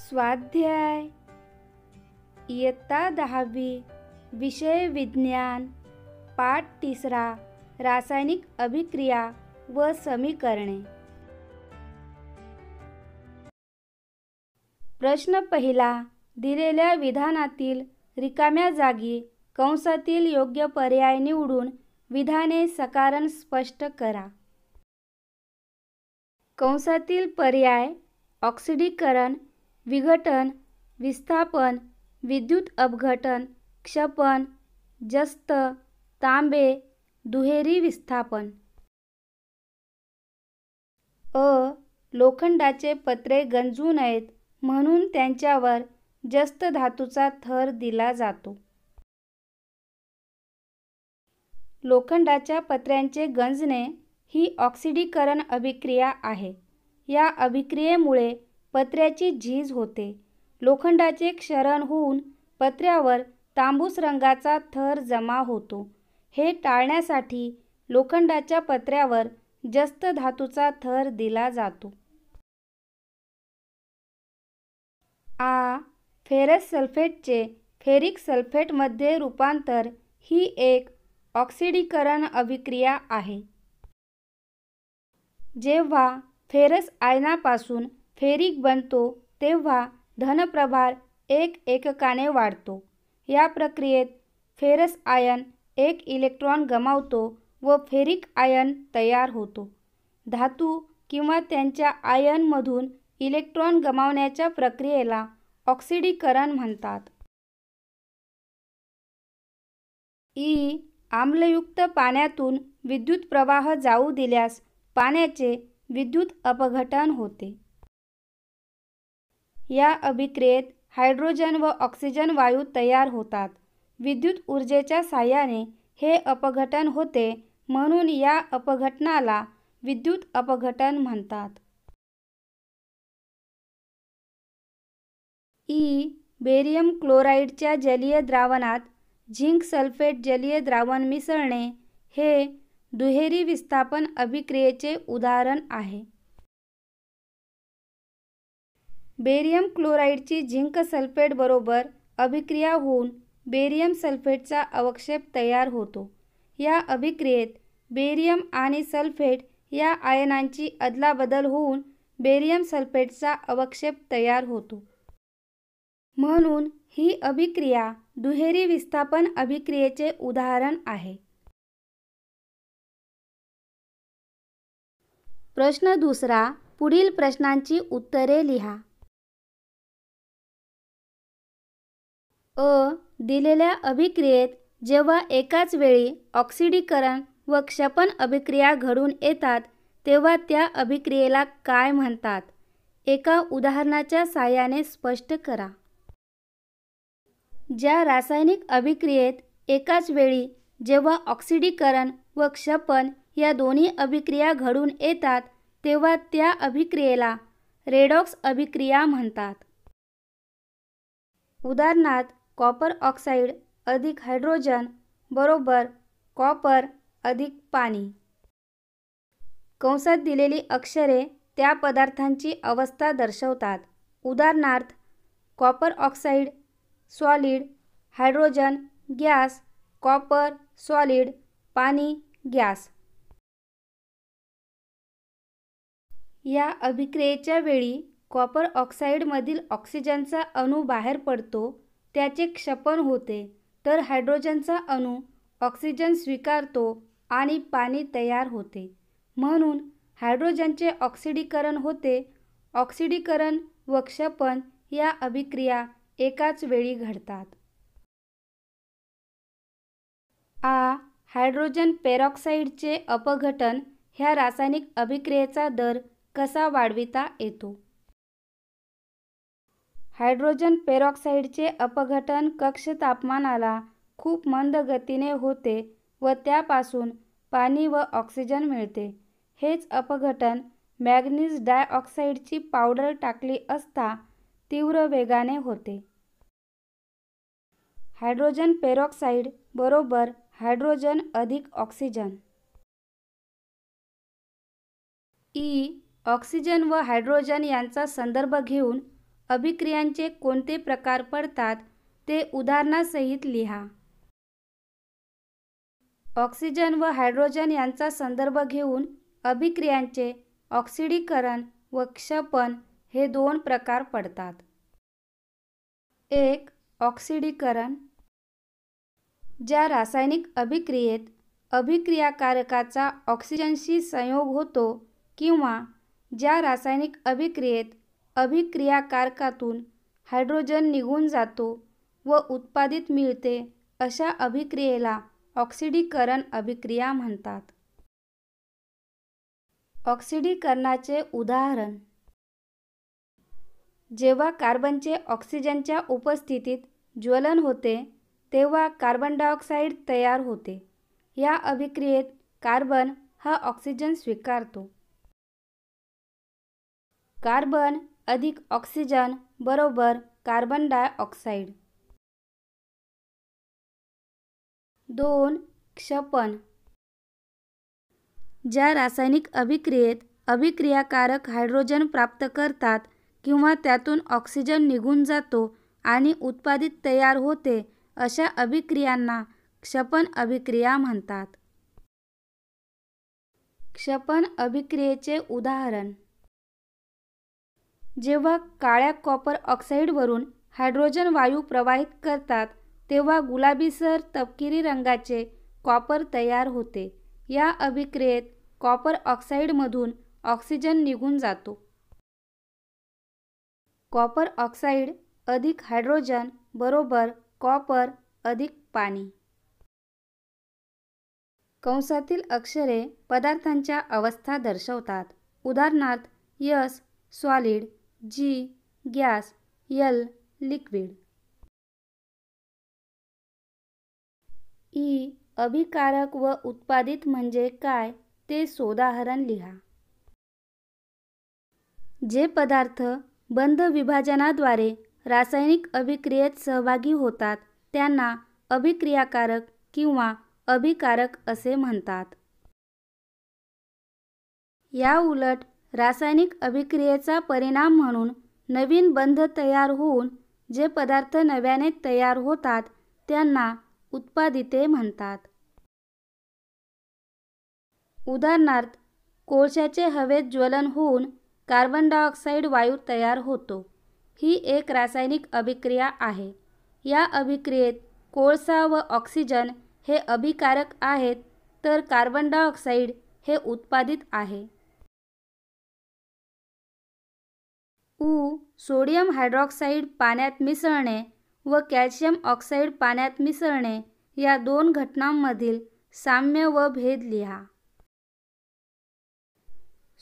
स्वाध्याय इयत्ता दहावी विषय विज्ञान पाठ तिसरा रासायनिक अभिक्रिया व समीकरणे प्रश्न पहिला दिलेल्या विधानातील रिकाम्या जागी कंसातील योग्य पर्याय निवडून विधाने सकारण स्पष्ट करा कंसातील पर्याय ऑक्सिडीकरण विघटन विस्थापन विद्युत अपघटन क्षपण जस्त तांबे दुहेरी विस्थापन अ लोखंडाचे पत्रे गंजू नयेत म्हणून त्यांच्यावर जस्त धातूचा थर दिला जातो लोखंडाच्या पत्र्यांचे गंजणे ही ऑक्सिडीकरण अभिक्रिया आहे या अभिक्रियेमुळे पत्र्याची झीज होते लोखंडाचे क्षरण होऊन पत्र्यावर तांबूस रंगाचा थर जमा होतो हे टाळण्यासाठी लोखंडाच्या पत्र्यावर जस्त धातूचा थर दिला जातो आ फेरस सल्फेटचे फेरिक सल्फेटमध्ये रूपांतर ही एक ऑक्सिडीकरण अभिक्रिया आहे जेव्हा फेरस आयनापासून फेरिक बनतो तेव्हा धनप्रभार एक एककाने वाढतो या प्रक्रियेत फेरस आयन एक इलेक्ट्रॉन गमावतो व फेरिक आयन तयार होतो धातू किंवा त्यांच्या आयनमधून इलेक्ट्रॉन गमावण्याच्या प्रक्रियेला ऑक्सिडीकरण म्हणतात ई आम्लयुक्त पाण्यातून विद्युत प्रवाह जाऊ दिल्यास पाण्याचे विद्युत अपघटन होते या अभिक्रियेत हायड्रोजन व ऑक्सिजन वायू तयार होतात विद्युत ऊर्जेच्या साह्याने हे अपघटन होते म्हणून या अपघटनाला विद्युत अपघटन म्हणतात ई बेरियम क्लोराईडच्या जलीय द्रावणात झिंक सल्फेट जलीय द्रावण मिसळणे हे दुहेरी विस्थापन अभिक्रियेचे उदाहरण आहे बेरियम क्लोराईडची झिंक सल्फेट बरोबर अभिक्रिया होऊन बेरियम सल्फेटचा अवक्षेप तयार होतो या अभिक्रियेत बेरियम आणि सल्फेट या आयनांची अदलाबदल होऊन बेरियम सल्फेटचा अवक्षेप तयार होतो म्हणून ही अभिक्रिया दुहेरी विस्थापन अभिक्रियेचे उदाहरण आहे प्रश्न दुसरा पुढील प्रश्नांची उत्तरे लिहा अ दिलेल्या अभिक्रियेत जेव्हा एकाच वेळी ऑक्सिडीकरण व क्षपण अभिक्रिया घडून येतात तेव्हा त्या अभिक्रियेला काय म्हणतात एका उदाहरणाच्या साहाय्याने स्पष्ट करा ज्या रासायनिक अभिक्रियेत एकाच वेळी जेव्हा ऑक्सिडीकरण व क्षपण या दोन्ही अभिक्रिया घडून येतात तेव्हा त्या अभिक्रियेला रेडॉक्स अभिक्रिया म्हणतात उदाहरणार्थ कॉपर ऑक्साईड अधिक हायड्रोजन बरोबर कॉपर अधिक पाणी कंसात दिलेली अक्षरे त्या पदार्थांची अवस्था दर्शवतात उदाहरणार्थ copper oxide solid hydrogen gas copper solid पाणी गॅस या अभिक्रियेच्या वेळी कॉपर ऑक्साईडमधील ऑक्सिजनचा अणू बाहेर पडतो त्याचे क्षपण होते तर हायड्रोजनचा अणू ऑक्सिजन स्वीकारतो आणि पाणी तयार होते म्हणून हायड्रोजनचे ऑक्सिडीकरण होते ऑक्सिडीकरण व क्षपण या अभिक्रिया एकाच वेळी घडतात आ हायड्रोजन पेरॉक्साईडचे अपघटन ह्या रासायनिक अभिक्रियेचा दर कसा वाढविता येतो हायड्रोजन पेरॉक्साईडचे अपघटन कक्ष तापमानाला खूप मंद गतीने होते व त्यापासून पाणी व ऑक्सिजन मिळते हेच अपघटन मॅग्नीज डायऑक्साईडची पावडर टाकली असता तीव्र वेगाने होते हायड्रोजन पेरॉक्साईड बरोबर हायड्रोजन अधिक ऑक्सिजन ई ऑक्सिजन व हायड्रोजन यांचा संदर्भ घेऊन अभिक्रियांचे कोणते प्रकार पडतात ते उदाहरणासहित लिहा ऑक्सिजन व हायड्रोजन यांचा संदर्भ घेऊन अभिक्रियांचे ऑक्सिडीकरण व क्षपण हे दोन प्रकार पडतात एक ऑक्सिडीकरण ज्या रासायनिक अभिक्रियेत अभिक्रियाकारकाचा ऑक्सिजनशी संयोग होतो किंवा ज्या रासायनिक अभिक्रियेत अभिक्रियाकारकातून हायड्रोजन निघून जातो व उत्पादित मिळते अशा अभिक्रियेला ऑक्सिडीकरण अभिक्रिया म्हणतात ऑक्सिडीकरणाचे उदाहरण जेव्हा कार्बनचे ऑक्सिजनच्या उपस्थितीत ज्वलन होते तेव्हा कार्बन डायऑक्साईड तयार होते या अभिक्रियेत कार्बन हा ऑक्सिजन स्वीकारतो कार्बन अधिक ऑक्सिजन बरोबर कार्बन डायऑक्साईड दोन क्षपण ज्या रासायनिक अभिक्रियेत अभिक्रियाकारक हायड्रोजन प्राप्त करतात किंवा त्यातून ऑक्सिजन निघून जातो आणि उत्पादित तयार होते अशा अभिक्रियांना क्षपण अभिक्रिया म्हणतात क्षपण अभिक्रियेचे उदाहरण जेव्हा काळ्या कॉपर ऑक्साईडवरून हायड्रोजन वायू प्रवाहित करतात तेव्हा गुलाबीसर तपकिरी रंगाचे कॉपर तयार होते या अभिक्रियेत कॉपर ऑक्साईडमधून ऑक्सिजन निघून जातो कॉपर ऑक्साईड अधिक हायड्रोजन बरोबर कॉपर अधिक पाणी कंसातील अक्षरे पदार्थांच्या अवस्था दर्शवतात उदाहरणार्थ S solid G gas L liquid ई अभिकारक व उत्पादित म्हणजे काय ते सोदाहरण लिहा जे पदार्थ बंध विभाजनाद्वारे रासायनिक अभिक्रियेत सहभागी होतात त्यांना अभिक्रियाकारक किंवा अभिकारक असे म्हणतात या उलट रासायनिक अभिक्रियेचा परिणाम म्हणून नवीन बंध तयार होऊन जे पदार्थ नव्याने तयार होतात त्यांना उत्पादिते म्हणतात उदाहरणार्थ कोळशाचे हवेत ज्वलन होऊन कार्बन डायऑक्साईड वायू तयार होतो ही एक रासायनिक अभिक्रिया आहे या अभिक्रियेत कोळसा व ऑक्सिजन हे अभिकारक आहेत तर कार्बन डायऑक्साईड हे उत्पादित आहे ऊ सोडियम हायड्रॉक्साईड पाण्यात मिसळणे व कॅल्शियम ऑक्साईड पाण्यात मिसळणे या दोन घटनांमधील साम्य व भेद लिहा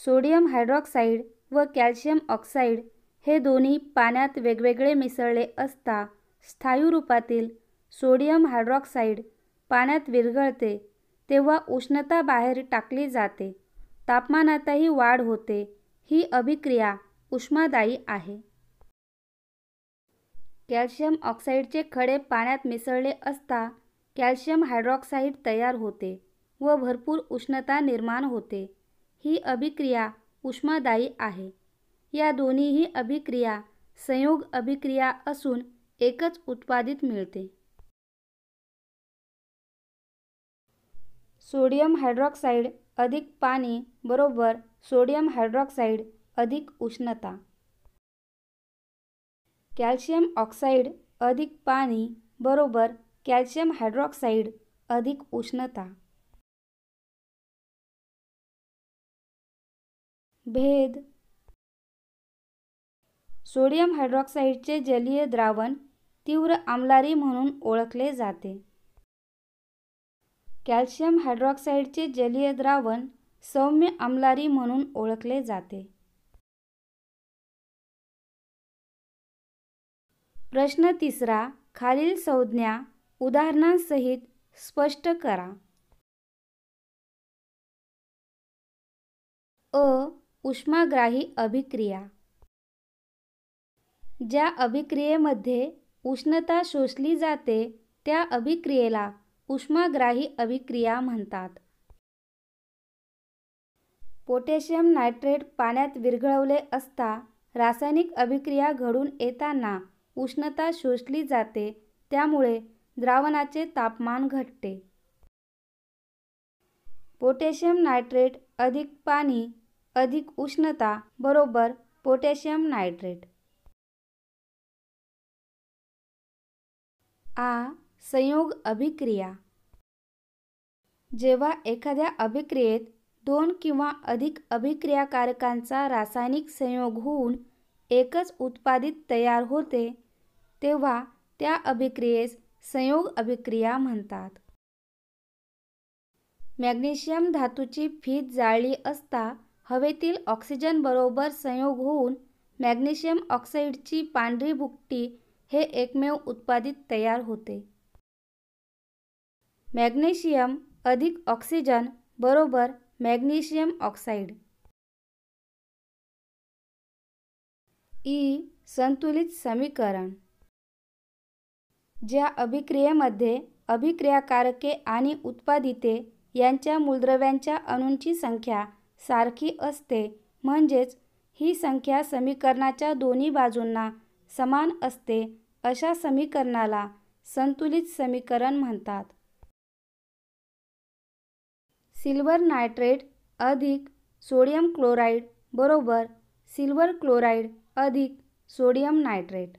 सोडियम हायड्रॉक्साईड व कॅल्शियम ऑक्साईड हे दोन्ही पाण्यात वेगवेगळे मिसळले असता रूपातील सोडियम हायड्रॉक्साईड पाण्यात विरघळते तेव्हा उष्णता बाहेर टाकली जाते तापमानातही वाढ होते ही अभिक्रिया उष्मादायी आहे कॅल्शियम ऑक्साईडचे खडे पाण्यात मिसळले असता कॅल्शियम हायड्रॉक्साईड तयार होते व भरपूर उष्णता निर्माण होते ही अभिक्रिया उष्मादायी आहे या दोन्हीही अभिक्रिया संयोग अभिक्रिया असून एकच उत्पादित मिळते सोडियम हायड्रॉक्साईड अधिक पाणी बरोबर सोडियम हायड्रॉक्साईड अधिक उष्णता कॅल्शियम ऑक्साईड अधिक पाणी बरोबर कॅल्शियम हायड्रॉक्साईड अधिक उष्णता भेद सोडियम हायड्रॉक्साईडचे जलीय द्रावण तीव्र आमलारी म्हणून ओळखले जाते कॅल्शियम हायड्रॉक्साईडचे जलीय द्रावण सौम्य आमलारी म्हणून ओळखले जाते प्रश्न तिसरा खालील संज्ञा उदाहरणांसहित स्पष्ट करा अ उष्माग्राही अभिक्रिया ज्या अभिक्रियेमध्ये उष्णता शोषली जाते त्या अभिक्रियेला उष्माग्राही अभिक्रिया म्हणतात पोटॅशियम नायट्रेट पाण्यात विरघळवले असता रासायनिक अभिक्रिया घडून येताना उष्णता शोषली जाते त्यामुळे द्रावणाचे तापमान घटते पोटॅशियम नायट्रेट अधिक पाणी अधिक उष्णता बरोबर पोटॅशियम नायट्रेट आ संयोग अभिक्रिया जेव्हा एखाद्या अभिक्रियेत दोन किंवा अधिक अभिक्रियाकारकांचा रासायनिक संयोग होऊन एकच उत्पादित तयार होते तेव्हा त्या अभिक्रियेस संयोग अभिक्रिया म्हणतात मॅग्नेशियम धातूची फीत जाळली असता हवेतील ऑक्सिजनबरोबर संयोग होऊन मॅग्नेशियम ऑक्साईडची पांढरी भुकटी हे एकमेव उत्पादित तयार होते मॅग्नेशियम अधिक ऑक्सिजन बरोबर मॅग्नेशियम ऑक्साईड ई संतुलित समीकरण ज्या अभिक्रियेमध्ये अभिक्रियाकारके आणि उत्पादिते यांच्या मूलद्रव्यांच्या अणूंची संख्या सारखी असते म्हणजेच ही संख्या समीकरणाच्या दोन्ही बाजूंना समान असते अशा समीकरणाला संतुलित समीकरण म्हणतात सिल्वर नायट्रेट अधिक सोडियम क्लोराईड बरोबर सिल्वर क्लोराईड अधिक सोडियम नायट्रेट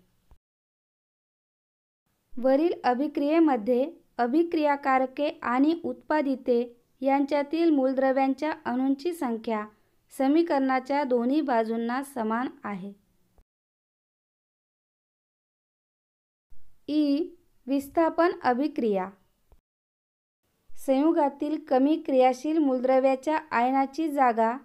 वरील अभिक्रियेमध्ये अभिक्रियाकारके आणि उत्पादिते यांच्यातील मूलद्रव्यांच्या अणूंची संख्या समीकरणाच्या दोन्ही बाजूंना समान आहे ई विस्थापन अभिक्रिया संयुगातील कमी क्रियाशील मूलद्रव्याच्या आयनाची जागा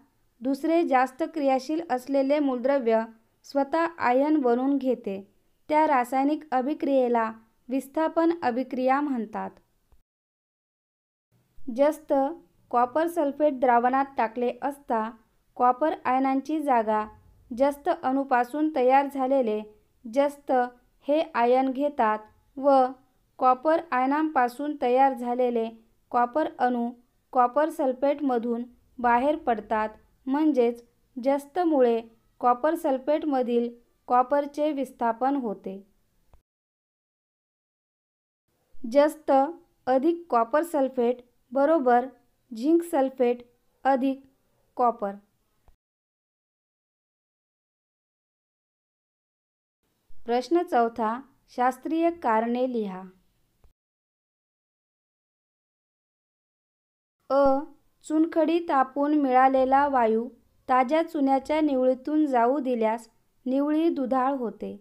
दुसरे जास्त क्रियाशील असलेले मूलद्रव्य स्वतः आयन बनून घेते त्या रासायनिक अभिक्रियेला विस्थापन अभिक्रिया म्हणतात जस्त कॉपर सल्फेट द्रावणात टाकले असता कॉपर आयनांची जागा जस्त अणूपासून तयार झालेले जस्त हे आयन घेतात व कॉपर आयनांपासून तयार झालेले कॉपर अणू कॉपर सल्फेटमधून बाहेर पडतात म्हणजेच जस्तमुळे कॉपर सल्फेटमधील कॉपरचे विस्थापन होते जस्त अधिक कॉपर सल्फेट बरोबर झिंक सल्फेट अधिक कॉपर प्रश्न चौथा शास्त्रीय कारणे लिहा अ चुनखडी तापून मिळालेला वायू ताज्या चुन्याच्या निवळीतून जाऊ दिल्यास निवळी दुधाळ होते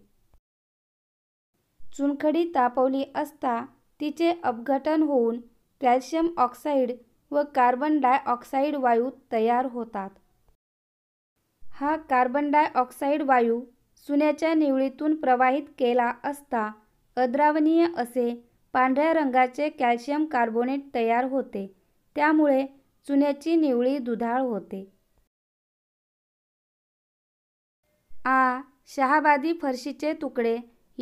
चुनखडी तापवली असता तिचे अपघटन होऊन कॅल्शियम ऑक्साईड व कार्बन डायऑक्साईड वायू तयार होतात हा कार्बन डायऑक्साईड वायू सुन्याच्या निवळीतून प्रवाहित केला असता अद्रावणीय असे पांढऱ्या रंगाचे कॅल्शियम कार्बोनेट तयार होते त्यामुळे चुन्याची निवळी दुधाळ होते आ शहाबादी फरशीचे तुकडे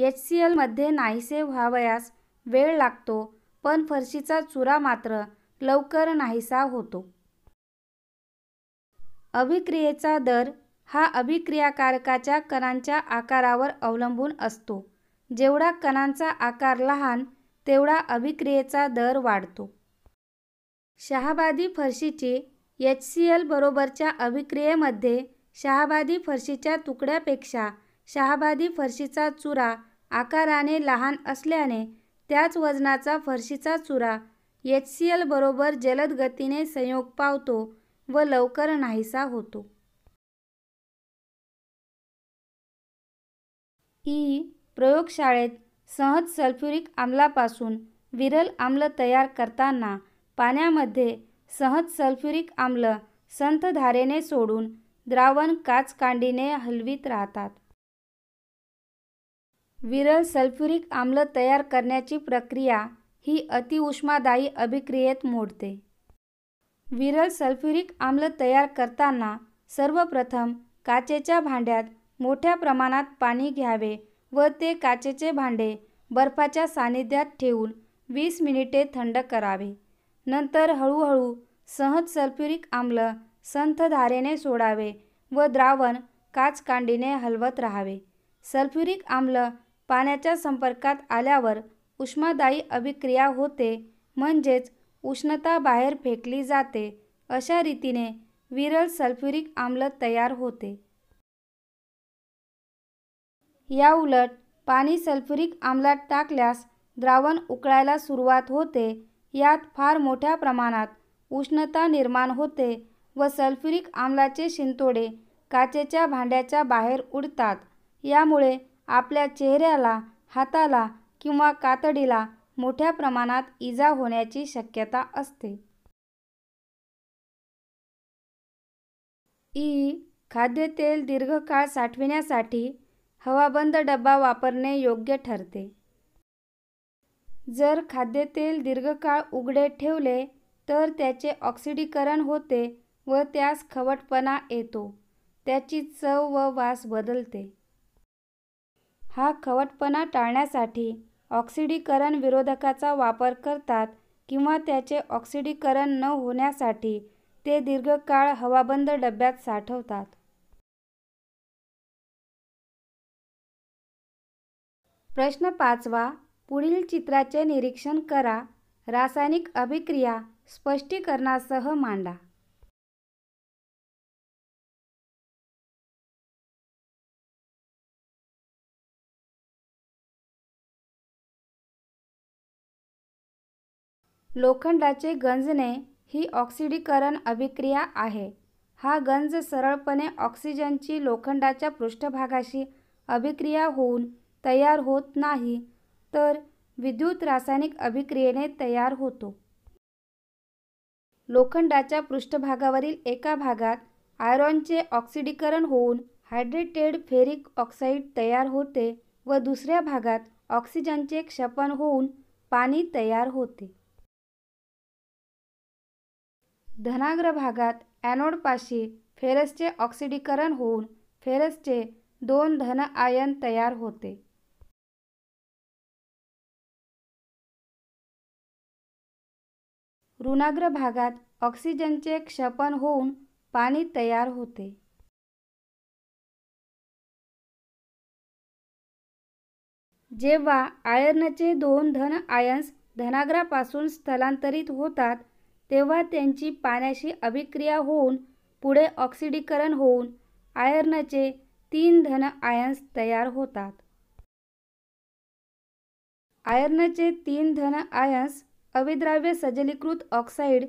एच सी एलमध्ये नाहीसे व्हावयास वेळ लागतो पण फरशीचा चुरा मात्र लवकर नाहीसा होतो अभिक्रियेचा दर हा अभिक्रियाकारकाच्या कणांच्या आकारावर अवलंबून असतो जेवढा कणांचा आकार लहान तेवढा अभिक्रियेचा दर वाढतो शहाबादी फरशीचे एच सी एल बरोबरच्या अभिक्रियेमध्ये शहाबादी फरशीच्या तुकड्यापेक्षा शहाबादी फरशीचा चुरा आकाराने लहान असल्याने त्याच वजनाचा फरशीचा चुरा एच सी एलबरोबर जलद गतीने संयोग पावतो व लवकर नाहीसा होतो ई प्रयोगशाळेत सहज सल्फ्युरिक आम्लापासून विरल आम्ल तयार करताना पाण्यामध्ये सहज सल्फ्युरिक आम्ल संतधारेने सोडून द्रावण काचकांडीने हलवीत राहतात विरल सल्फ्युरिक आम्ल तयार करण्याची प्रक्रिया ही अतिउष्मादायी अभिक्रियेत मोडते विरल सल्फ्युरिक आम्ल तयार करताना सर्वप्रथम काचेच्या भांड्यात मोठ्या प्रमाणात पाणी घ्यावे व ते काचेचे भांडे बर्फाच्या सानिध्यात ठेवून वीस मिनिटे थंड करावे नंतर हळूहळू सहज सल्फ्युरिक आम्ल संथधारेने सोडावे व द्रावण काचकांडीने हलवत राहावे सल्फ्युरिक आम्ल पाण्याच्या संपर्कात आल्यावर उष्मादायी अभिक्रिया होते म्हणजेच उष्णता बाहेर फेकली जाते अशा रीतीने विरल सल्फ्युरिक आम्ल तयार होते या उलट पाणी सल्फ्युरिक आम्लात टाकल्यास द्रावण उकळायला सुरुवात होते यात फार मोठ्या प्रमाणात उष्णता निर्माण होते व सल्फ्युरिक आम्लाचे शिंतोडे काचेच्या भांड्याच्या बाहेर उडतात यामुळे आपल्या चेहऱ्याला हाताला किंवा कातडीला मोठ्या प्रमाणात इजा होण्याची शक्यता असते ई खाद्यतेल दीर्घकाळ साठविण्यासाठी हवाबंद डबा वापरणे योग्य ठरते जर खाद्यतेल दीर्घकाळ उघडे ठेवले तर त्याचे ऑक्सिडीकरण होते व त्यास खवटपणा येतो त्याची चव व वास बदलते हा खवटपणा टाळण्यासाठी ऑक्सिडीकरण विरोधकाचा वापर करतात किंवा त्याचे ऑक्सिडीकरण न होण्यासाठी ते दीर्घकाळ हवाबंद डब्यात साठवतात प्रश्न पाचवा पुढील चित्राचे निरीक्षण करा रासायनिक अभिक्रिया स्पष्टीकरणासह मांडा लोखंडाचे गंजणे ही ऑक्सिडीकरण अभिक्रिया आहे हा गंज सरळपणे ऑक्सिजनची लोखंडाच्या पृष्ठभागाशी अभिक्रिया होऊन तयार होत नाही तर विद्युत रासायनिक अभिक्रियेने तयार होतो लोखंडाच्या पृष्ठभागावरील एका भागात आयरॉनचे ऑक्सिडीकरण होऊन हायड्रेटेड फेरिक ऑक्साईड तयार होते व दुसऱ्या भागात ऑक्सिजनचे क्षपण होऊन पाणी तयार होते धनाग्र भागात ॲनोडपाशी फेरसचे ऑक्सिडीकरण होऊन फेरसचे दोन धन आयन तयार होते ऋणाग्र भागात ऑक्सिजनचे क्षपण होऊन पाणी तयार होते जेव्हा आयर्नचे दोन धन आयन्स धनाग्रापासून स्थलांतरित होतात तेव्हा त्यांची पाण्याशी अभिक्रिया होऊन पुढे ऑक्सिडीकरण होऊन आयर्नचे तीन धन आयन्स तयार होतात आयर्नचे तीन धन आयन्स अविद्राव्य सजलीकृत ऑक्साईड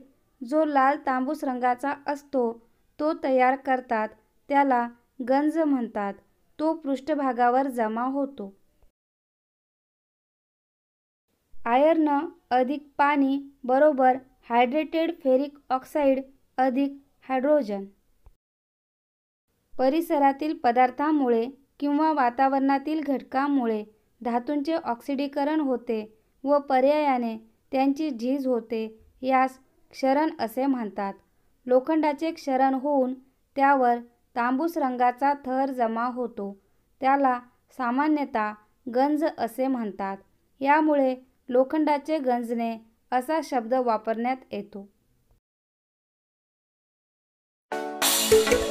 जो लाल तांबूस रंगाचा असतो तो तयार करतात त्याला गंज म्हणतात तो पृष्ठभागावर जमा होतो आयर्न अधिक पाणी बरोबर हायड्रेटेड फेरिक ऑक्साईड अधिक हायड्रोजन परिसरातील पदार्थामुळे किंवा वातावरणातील घटकामुळे धातूंचे ऑक्सिडीकरण होते व पर्यायाने त्यांची झीज होते यास क्षरण असे म्हणतात लोखंडाचे क्षरण होऊन त्यावर तांबूस रंगाचा थर जमा होतो त्याला सामान्यतः गंज असे म्हणतात यामुळे लोखंडाचे गंजणे असा शब्द वापरण्यात येतो